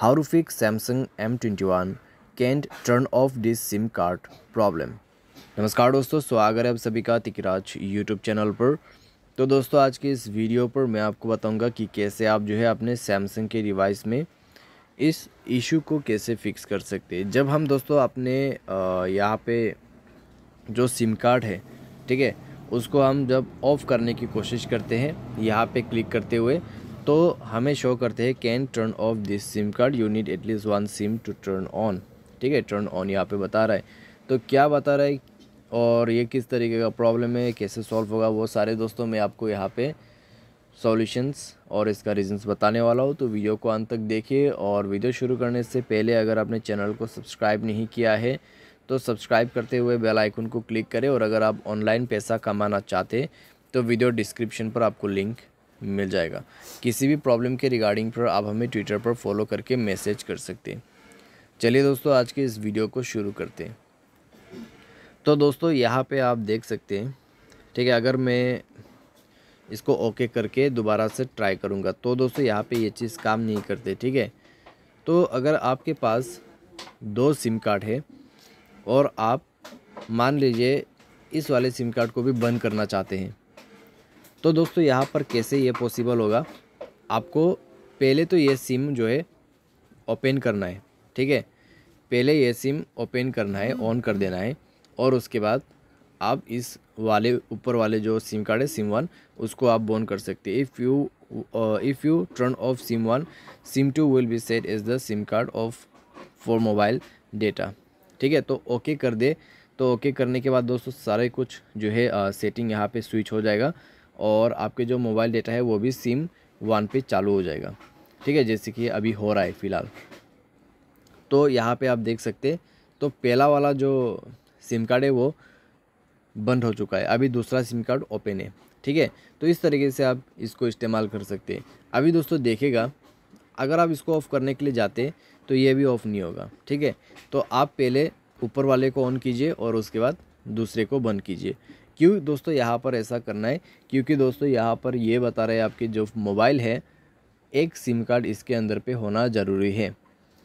How to fix Samsung M21 can't turn off this SIM card problem नमस्कार दोस्तों स्वागत है आप सभी का तिकराज यूट्यूब चैनल पर तो दोस्तों आज के इस वीडियो पर मैं आपको बताऊंगा कि कैसे आप जो है अपने सैमसंग के डिवाइस में इस इशू को कैसे फिक्स कर सकते हैं जब हम दोस्तों अपने यहाँ पे जो सिम कार्ड है ठीक है उसको हम जब ऑफ़ करने की कोशिश करते हैं यहाँ पे क्लिक करते हुए तो हमें शो करते हैं can turn off this SIM card you need at least one SIM to turn on ठीक है टर्न ऑन यहाँ पे बता रहा है तो क्या बता रहा है और ये किस तरीके का प्रॉब्लम है कैसे सॉल्व होगा वो सारे दोस्तों मैं आपको यहाँ पे सॉल्यूशंस और इसका रीजंस बताने वाला हूँ तो वीडियो को अंत तक देखिए और वीडियो शुरू करने से पहले अगर आपने चैनल को सब्सक्राइब नहीं किया है तो सब्सक्राइब करते हुए बेल आइकन को क्लिक करें और अगर आप ऑनलाइन पैसा कमाना चाहते तो वीडियो डिस्क्रिप्शन पर आपको लिंक मिल जाएगा किसी भी प्रॉब्लम के रिगार्डिंग पर आप हमें ट्विटर पर फॉलो करके मैसेज कर सकते हैं चलिए दोस्तों आज के इस वीडियो को शुरू करते हैं तो दोस्तों यहाँ पे आप देख सकते हैं ठीक है अगर मैं इसको ओके करके दोबारा से ट्राई करूँगा तो दोस्तों यहाँ पे ये चीज़ काम नहीं करते ठीक है तो अगर आपके पास दो सिम कार्ड है और आप मान लीजिए इस वाले सिम कार्ड को भी बंद करना चाहते हैं तो दोस्तों यहाँ पर कैसे ये पॉसिबल होगा आपको पहले तो ये सिम जो है ओपन करना है ठीक है पहले ये सिम ओपन करना है ऑन कर देना है और उसके बाद आप इस वाले ऊपर वाले जो सिम कार्ड है सिम वन उसको आप बोन कर सकते हैं if you if you turn off SIM one SIM two will be set as the SIM card of for mobile data ठीक है तो ओके कर दे तो ओके करने के बाद दोस्तों सारे कुछ जो है सेटिंग uh, यहाँ पे स्विच हो जाएगा और आपके जो मोबाइल डेटा है वो भी सिम वन पे चालू हो जाएगा ठीक है जैसे कि अभी हो रहा है फ़िलहाल तो यहाँ पे आप देख सकते तो पहला वाला जो सिम कार्ड है वो बंद हो चुका है अभी दूसरा सिम कार्ड ओपन है ठीक है तो इस तरीके से आप इसको इस्तेमाल कर सकते हैं अभी दोस्तों देखेगा अगर आप इसको ऑफ़ करने के लिए जाते तो ये भी ऑफ़ नहीं होगा ठीक है तो आप पहले ऊपर वाले को ऑन कीजिए और उसके बाद दूसरे को बंद कीजिए क्यों दोस्तों यहाँ पर ऐसा करना है क्योंकि दोस्तों यहाँ पर ये बता रहे हैं आपके जो मोबाइल है एक सिम कार्ड इसके अंदर पे होना ज़रूरी है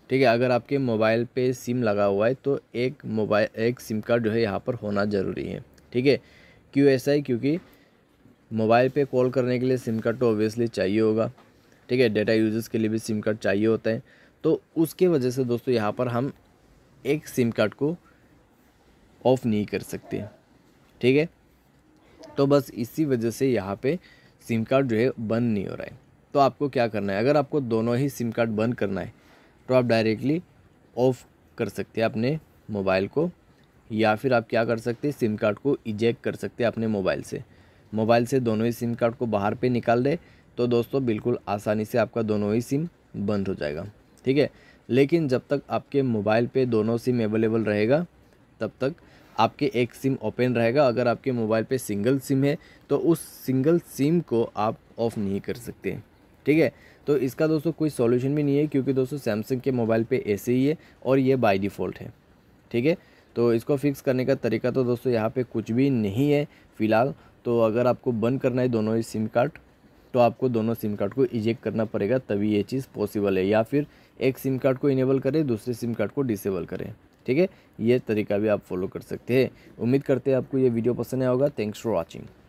ठीक है अगर आपके मोबाइल पे सिम लगा हुआ है तो एक मोबाइल एक सिम कार्ड जो है यहाँ पर होना ज़रूरी है ठीक है क्यों ऐसा है क्योंकि मोबाइल पे कॉल करने के लिए सिम कार्ड तो ऑब्वियसली चाहिए होगा ठीक है डेटा यूजर्स के लिए भी सिम कार्ड चाहिए होता है तो उसके वजह से दोस्तों यहाँ पर हम एक सिम कार्ड को ऑफ़ नहीं कर सकते ठीक है तो बस इसी वजह से यहाँ पे सिम कार्ड जो है बंद नहीं हो रहा है तो आपको क्या करना है अगर आपको दोनों ही सिम कार्ड बंद करना है तो आप डायरेक्टली ऑफ़ कर सकते हैं अपने मोबाइल को या फिर आप क्या कर सकते हैं सिम कार्ड को इजेक्ट कर सकते हैं अपने मोबाइल से मोबाइल से दोनों ही सिम कार्ड को बाहर पे निकाल दे तो दोस्तों बिल्कुल आसानी से आपका दोनों ही सिम बंद हो जाएगा ठीक है लेकिन जब तक आपके मोबाइल पे दोनों सिम अवेलेबल रहेगा तब तक आपके एक सिम ओपन रहेगा अगर आपके मोबाइल पे सिंगल सिम है तो उस सिंगल सिम को आप ऑफ़ नहीं कर सकते ठीक है तो इसका दोस्तों कोई सॉल्यूशन भी नहीं है क्योंकि दोस्तों सैमसंग के मोबाइल पे ऐसे ही है और ये बाय डिफ़ॉल्ट है ठीक है तो इसको फिक्स करने का तरीका तो दोस्तों यहाँ पे कुछ भी नहीं है फ़िलहाल तो अगर आपको बंद करना है दोनों ही सिम कार्ड तो आपको दोनों सिम कार्ड को इजेक्ट करना पड़ेगा तभी ये चीज़ पॉसिबल है या फिर एक सिम कार्ड को इनेबल करें दूसरे सिम कार्ड को डिसेबल करें ठीक है ये तरीका भी आप फॉलो कर सकते हैं उम्मीद करते हैं आपको ये वीडियो पसंद आया होगा थैंक्स फॉर वॉचिंग